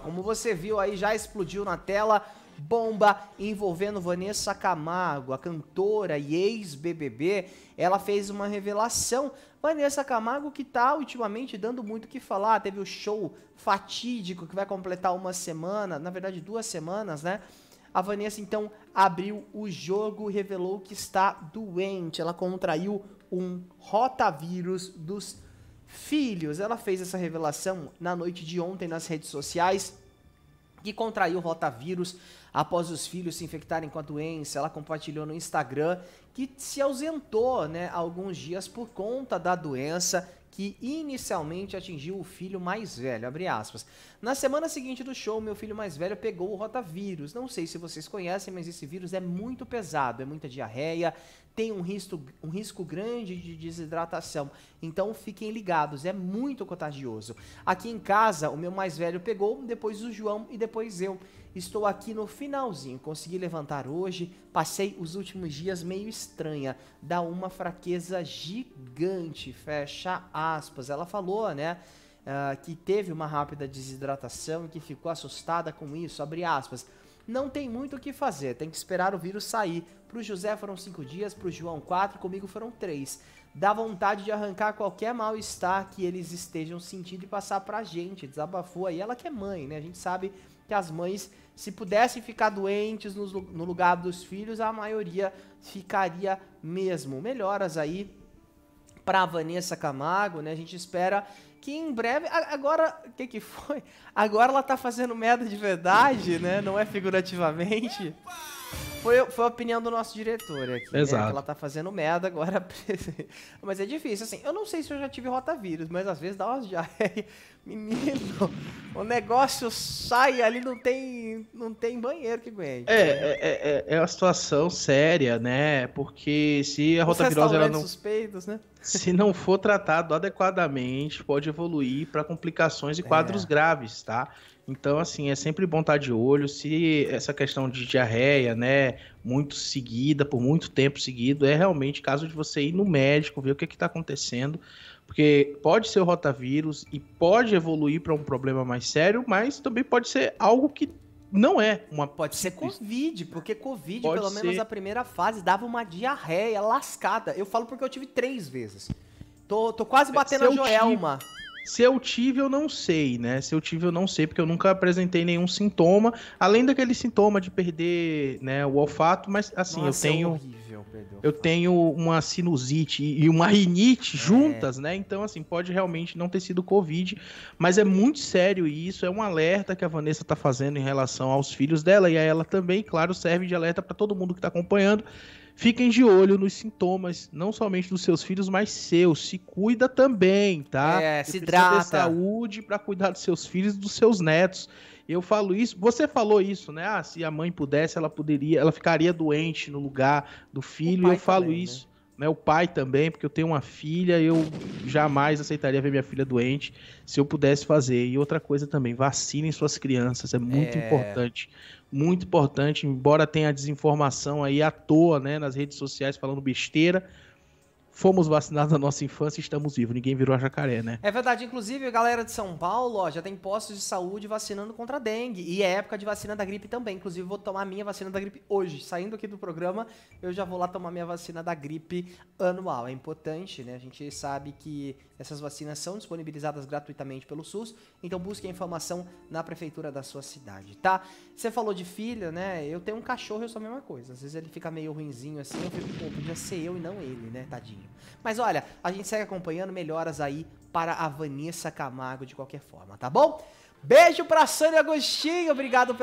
Como você viu aí, já explodiu na tela bomba envolvendo Vanessa Camargo, a cantora e ex-BBB. Ela fez uma revelação. Vanessa Camargo que tá ultimamente dando muito o que falar. Teve o show fatídico que vai completar uma semana, na verdade duas semanas, né? A Vanessa então abriu o jogo, revelou que está doente. Ela contraiu um rotavírus dos Filhos, ela fez essa revelação na noite de ontem nas redes sociais que contraiu rotavírus após os filhos se infectarem com a doença. Ela compartilhou no Instagram que se ausentou né, alguns dias por conta da doença que inicialmente atingiu o filho mais velho, Na semana seguinte do show, meu filho mais velho pegou o rotavírus. Não sei se vocês conhecem, mas esse vírus é muito pesado, é muita diarreia, tem um risco, um risco grande de desidratação. Então fiquem ligados, é muito contagioso. Aqui em casa, o meu mais velho pegou, depois o João e depois eu. Estou aqui no finalzinho, consegui levantar hoje. Passei os últimos dias meio estranha, dá uma fraqueza gigante. Fecha aspas. Ela falou, né? Uh, que teve uma rápida desidratação e que ficou assustada com isso. Abre aspas não tem muito o que fazer, tem que esperar o vírus sair. Para o José foram cinco dias, para o João quatro, comigo foram três. Dá vontade de arrancar qualquer mal-estar que eles estejam sentindo e passar para a gente. Desabafou aí, ela que é mãe, né? A gente sabe que as mães, se pudessem ficar doentes no lugar dos filhos, a maioria ficaria mesmo. melhoras aí para Vanessa Camargo, né? A gente espera que em breve. Agora, o que, que foi? Agora ela tá fazendo merda de verdade, né? Não é figurativamente. Epa! Foi, foi a opinião do nosso diretor aqui. Né, Exato. Né? Ela tá fazendo merda agora. mas é difícil, assim. Eu não sei se eu já tive rotavírus, mas às vezes dá umas já Menino, o negócio sai ali, não tem, não tem banheiro que aguente. É, é, é, é, é uma situação séria, né? Porque se a Os rotavirose ela não. Suspeitos, né? Se não for tratado adequadamente, pode evoluir para complicações e quadros é. graves, tá? Então, assim, é sempre bom estar de olho. Se essa questão de diarreia, né, muito seguida, por muito tempo seguido, é realmente caso de você ir no médico, ver o que é está acontecendo, porque pode ser o rotavírus e pode evoluir para um problema mais sério, mas também pode ser algo que não é uma. Pode ser Covid, porque Covid, pode pelo ser... menos a primeira fase, dava uma diarreia lascada. Eu falo porque eu tive três vezes. Tô, tô quase é, batendo a Joelma. Tipo... Se eu tive, eu não sei, né? Se eu tive, eu não sei, porque eu nunca apresentei nenhum sintoma, além daquele sintoma de perder né, o olfato, mas assim, Nossa, eu é tenho. É Perdeu, perdeu. Eu tenho uma sinusite e uma rinite é. juntas, é. né? Então, assim, pode realmente não ter sido Covid, mas é muito sério isso. É um alerta que a Vanessa tá fazendo em relação aos filhos dela e a ela também, claro, serve de alerta para todo mundo que tá acompanhando. Fiquem de olho nos sintomas, não somente dos seus filhos, mas seus. Se cuida também, tá? É, se hidrata. saúde para cuidar dos seus filhos e dos seus netos. Eu falo isso, você falou isso, né? Ah, se a mãe pudesse, ela poderia, ela ficaria doente no lugar do filho. Eu falo também, isso. Né? né? O pai também, porque eu tenho uma filha, eu jamais aceitaria ver minha filha doente se eu pudesse fazer. E outra coisa também, vacinem suas crianças, é muito é... importante muito importante, embora tenha desinformação aí à toa, né, nas redes sociais falando besteira, fomos vacinados na nossa infância e estamos vivos. Ninguém virou jacaré, né? É verdade. Inclusive, a galera de São Paulo ó, já tem postos de saúde vacinando contra a dengue. E é época de vacina da gripe também. Inclusive, vou tomar minha vacina da gripe hoje. Saindo aqui do programa, eu já vou lá tomar minha vacina da gripe anual. É importante, né? A gente sabe que essas vacinas são disponibilizadas gratuitamente pelo SUS. Então, busque a informação na prefeitura da sua cidade, tá? Você falou de filha, né? Eu tenho um cachorro, eu sou a mesma coisa. Às vezes ele fica meio ruinzinho assim. Eu fico, pô, podia ser eu e não ele, né? Tadinho. Mas olha, a gente segue acompanhando melhoras aí para a Vanessa Camargo de qualquer forma, tá bom? Beijo pra Sânia Agostinho, obrigado pelo